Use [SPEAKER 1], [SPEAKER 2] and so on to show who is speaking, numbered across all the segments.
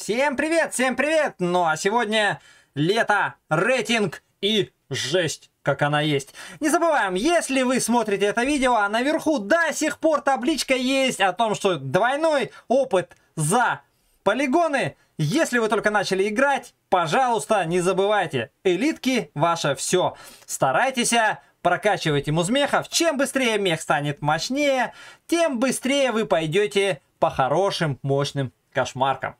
[SPEAKER 1] Всем привет, всем привет! Ну а сегодня лето, рейтинг и жесть, как она есть. Не забываем, если вы смотрите это видео, а наверху до сих пор табличка есть о том, что двойной опыт за полигоны. Если вы только начали играть, пожалуйста, не забывайте, элитки ваше все. Старайтесь прокачивайте музмехов. Чем быстрее мех станет мощнее, тем быстрее вы пойдете по хорошим мощным кошмаркам.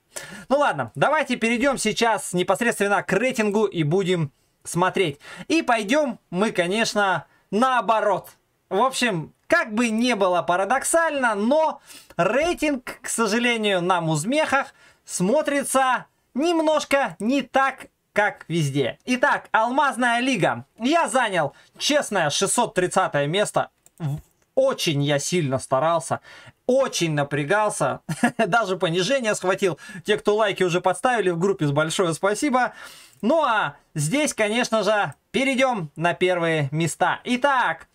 [SPEAKER 1] Ну ладно, давайте перейдем сейчас непосредственно к рейтингу и будем смотреть. И пойдем мы, конечно, наоборот. В общем, как бы не было парадоксально, но рейтинг, к сожалению, на музмехах смотрится немножко не так, как везде. Итак, Алмазная Лига. Я занял честное 630 место. Очень я сильно старался очень напрягался, даже понижение схватил. Те, кто лайки уже подставили в группе, с большое спасибо. Ну а здесь, конечно же, перейдем на первые места. Итак,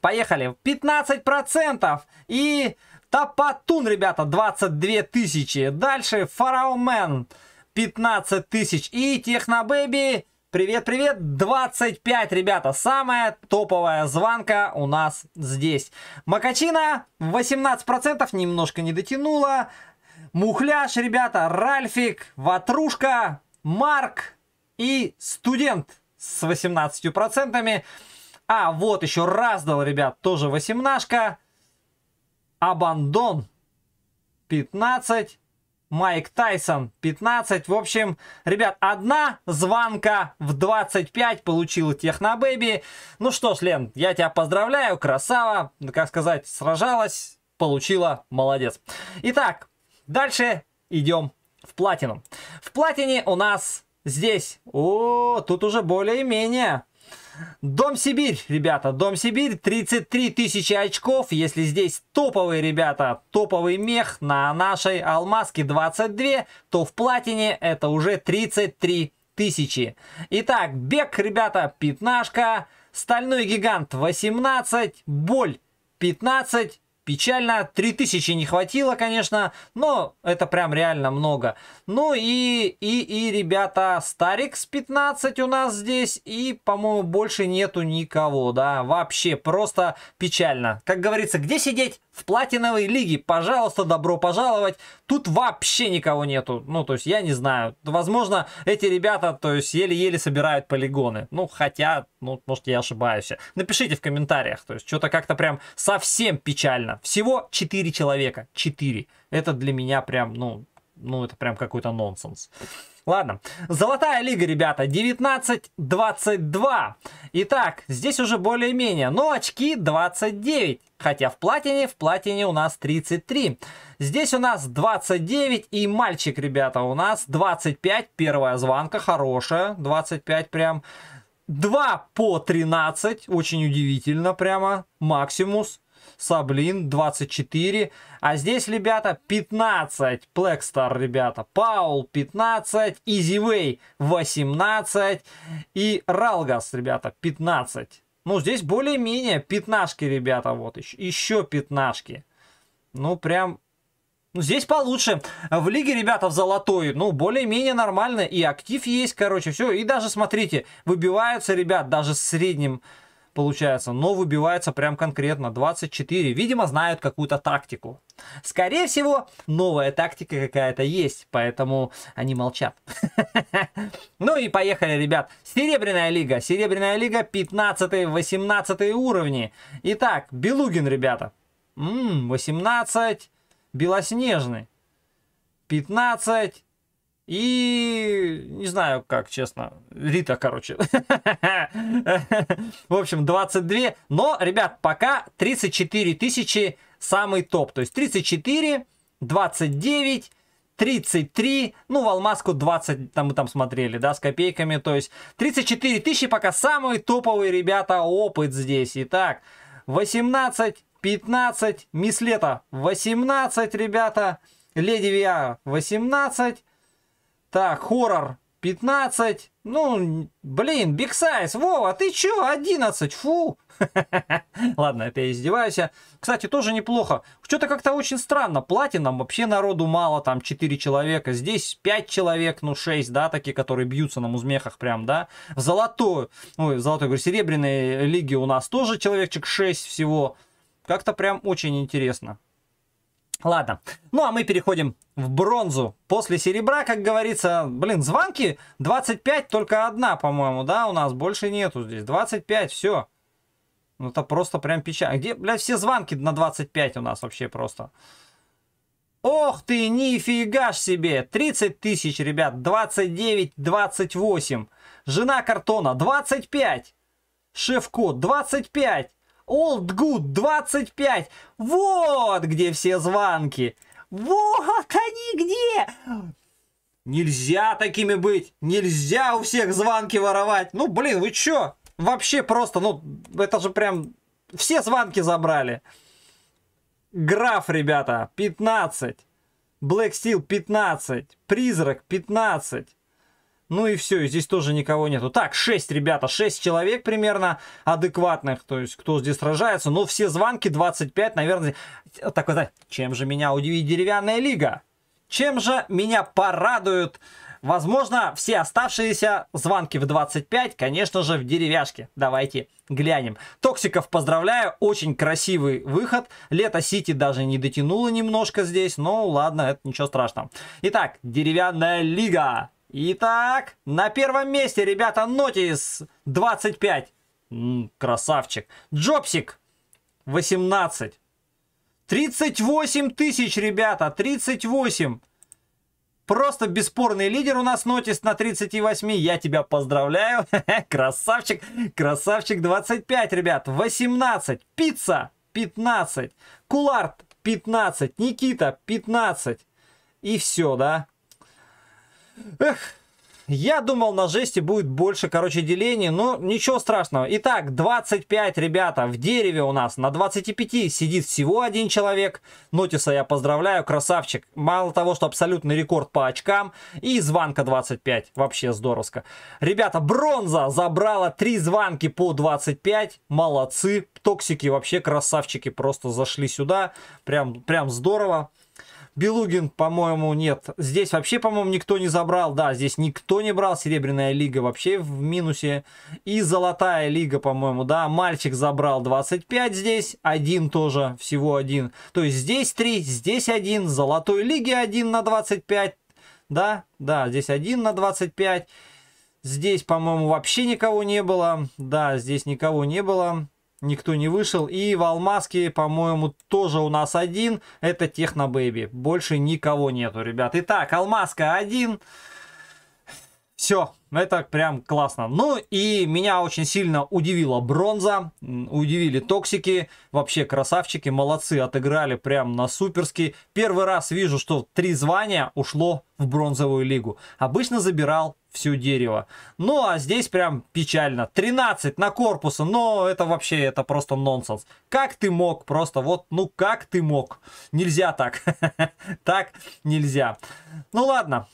[SPEAKER 1] поехали. 15% и Топатун, ребята, 22 тысячи. Дальше Фараомен 15 тысяч и Технобэби Привет, привет, 25, ребята, самая топовая звонка у нас здесь. Макачина 18%, немножко не дотянула. Мухляш, ребята, Ральфик, Ватрушка, Марк и Студент с 18%. А, вот еще Раздал, ребят, тоже 18 Абандон 15. Майк Тайсон 15. В общем, ребят, одна звонка в 25 получила Технобэби. Ну что ж, Лен, я тебя поздравляю, красава. Ну, как сказать, сражалась, получила, молодец. Итак, дальше идем в платину. В платине у нас здесь, о, тут уже более-менее Дом Сибирь, ребята, Дом Сибирь, 33 тысячи очков, если здесь топовые, ребята, топовый мех на нашей алмазке 22, то в платине это уже 33 тысячи. Итак, бег, ребята, пятнашка, стальной гигант 18, боль 15, Печально, 3000 не хватило, конечно, но это прям реально много. Ну и, и, и ребята, Старикс 15 у нас здесь, и, по-моему, больше нету никого, да, вообще просто печально. Как говорится, где сидеть, в платиновой лиге. Пожалуйста, добро пожаловать. Тут вообще никого нету. Ну, то есть, я не знаю. Возможно, эти ребята, то есть, еле-еле собирают полигоны. Ну, хотя, ну, может, я ошибаюсь. Напишите в комментариях. То есть, что-то как-то прям совсем печально. Всего 4 человека. 4. Это для меня прям, ну, ну, это прям какой-то нонсенс. Ладно, золотая лига, ребята, 19-22. Итак, здесь уже более-менее, но очки 29. Хотя в платине, в платине у нас 33. Здесь у нас 29 и мальчик, ребята, у нас 25. Первая звонка хорошая, 25 прям. 2 по 13, очень удивительно прямо, Максимус. Саблин 24. А здесь, ребята, 15. Плэкстар, ребята. Паул 15. Изивей 18. И Ралгас, ребята, 15. Ну, здесь более-менее пятнашки, ребята, вот еще, еще пятнашки. Ну, прям ну, здесь получше. В лиге, ребята, в золотой, ну, более-менее нормально. И актив есть, короче, все. И даже, смотрите, выбиваются, ребят, даже с средним получается, но выбивается прям конкретно 24. Видимо, знают какую-то тактику. Скорее всего, новая тактика какая-то есть, поэтому они молчат. Ну и поехали, ребят. Серебряная лига. Серебряная лига 15-18 уровни. Итак, Белугин, ребята. 18, Белоснежный. 15, и не знаю, как, честно. Рита, короче. В общем, 22. Но, ребят, пока 34 тысячи самый топ. То есть 34, 29, 33, ну, в Алмазку 20, там мы там смотрели, да, с копейками, то есть 34 тысячи пока самые топовые, ребята, опыт здесь. Итак, 18, 15, Мислета 18, ребята, Леди Виа 18, так, хоррор 15. Ну, блин, биг сайз. Вова, ты чё, 11? Фу. Ладно, опять издеваюсь. Кстати, тоже неплохо. Что-то как-то очень странно. Платинам вообще народу мало, там 4 человека. Здесь 5 человек, ну 6, да, такие, которые бьются на музмехах прям, да. В золотую, ой, в золотой, говорю, серебряной лиге у нас тоже человечек 6 всего. Как-то прям очень интересно. Ладно. Ну, а мы переходим в бронзу. После серебра, как говорится, блин, звонки 25, только одна, по-моему, да, у нас. Больше нету здесь. 25, все. Ну, это просто прям печаль, Где, блядь, все звонки на 25 у нас вообще просто. Ох ты, нифига ж себе. 30 тысяч, ребят. 29, 28. Жена картона 25. Шеф-код 25. Old Good 25. Вот где все звонки. Вот они где! Нельзя такими быть! Нельзя у всех звонки воровать! Ну, блин, вы чё? Вообще просто, ну, это же прям... Все звонки забрали. Граф, ребята, 15. Black Steel 15. Призрак 15. Ну и все, и здесь тоже никого нету. Так, 6, ребята, 6 человек примерно адекватных, то есть кто здесь сражается. Но все звонки 25, наверное, так вот, чем же меня удивит деревянная лига? Чем же меня порадуют, возможно, все оставшиеся звонки в 25, конечно же, в деревяшке. Давайте глянем. Токсиков поздравляю, очень красивый выход. Лето Сити даже не дотянуло немножко здесь, но ладно, это ничего страшного. Итак, деревянная лига. Итак, на первом месте, ребята, Нотис 25. М -м, красавчик. Джопсик 18. 38 тысяч, ребята, 38. Просто бесспорный лидер у нас Нотис на 38. Я тебя поздравляю. красавчик, красавчик 25, ребят. 18. Пицца 15. Куларт 15. Никита 15. И все, да? Эх, я думал, на жести будет больше, короче, деления, но ничего страшного. Итак, 25, ребята, в дереве у нас на 25 сидит всего один человек. Нотиса я поздравляю, красавчик. Мало того, что абсолютный рекорд по очкам. И звонка 25, вообще здоровско. Ребята, бронза забрала 3 звонки по 25. Молодцы, токсики вообще красавчики просто зашли сюда. Прям, прям здорово. Белугин, по-моему, нет. Здесь вообще, по-моему, никто не забрал. Да, здесь никто не брал. Серебряная лига вообще в минусе. И золотая лига, по-моему, да. Мальчик забрал 25 здесь. Один тоже, всего один. То есть здесь 3, здесь один. Золотой лиги 1 на 25. Да, да, здесь 1 на 25. Здесь, по-моему, вообще никого не было. Да, здесь никого не было никто не вышел. И в Алмазке, по-моему, тоже у нас один. Это техно Технобэйби. Больше никого нету, ребят. Итак, Алмазка один. Все, это прям классно. Ну и меня очень сильно удивила бронза, удивили токсики, вообще красавчики, молодцы, отыграли прям на суперски. Первый раз вижу, что три звания ушло в бронзовую лигу. Обычно забирал всю дерево. Ну, а здесь прям печально. 13 на корпуса, но это вообще, это просто нонсенс. Как ты мог? Просто вот, ну как ты мог? Нельзя так. Так нельзя. Ну ладно.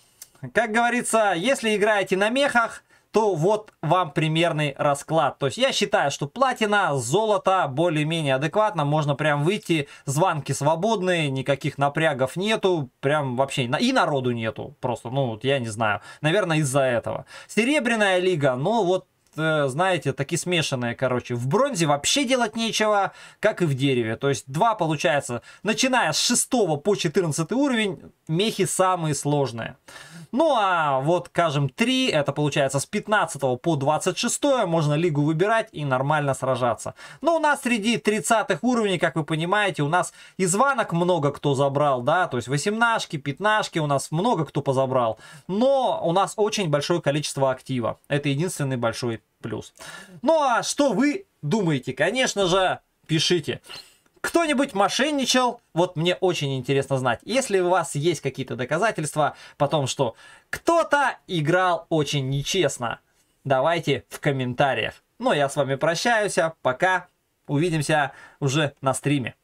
[SPEAKER 1] Как говорится, если играете на мехах, то вот вам примерный расклад. То есть я считаю, что платина, золото более-менее адекватно, можно прям выйти, звонки свободные, никаких напрягов нету, прям вообще и народу нету, просто, ну вот я не знаю, наверное из-за этого. Серебряная лига, ну вот Э, знаете, такие смешанные, короче. В бронзе вообще делать нечего, как и в дереве. То есть два, получается, начиная с 6 по 14 уровень, мехи самые сложные. Ну а вот, скажем, 3, это получается с 15 по 26, можно лигу выбирать и нормально сражаться. Но у нас среди 30 уровней, как вы понимаете, у нас из ванок много кто забрал, да, то есть 18-шки, 15 у нас много кто позабрал. Но у нас очень большое количество актива, это единственный большой плюс. Ну а что вы думаете? Конечно же, пишите. Кто-нибудь мошенничал? Вот мне очень интересно знать. Если у вас есть какие-то доказательства по тому, что кто-то играл очень нечестно, давайте в комментариях. Ну, я с вами прощаюсь, а пока. Увидимся уже на стриме.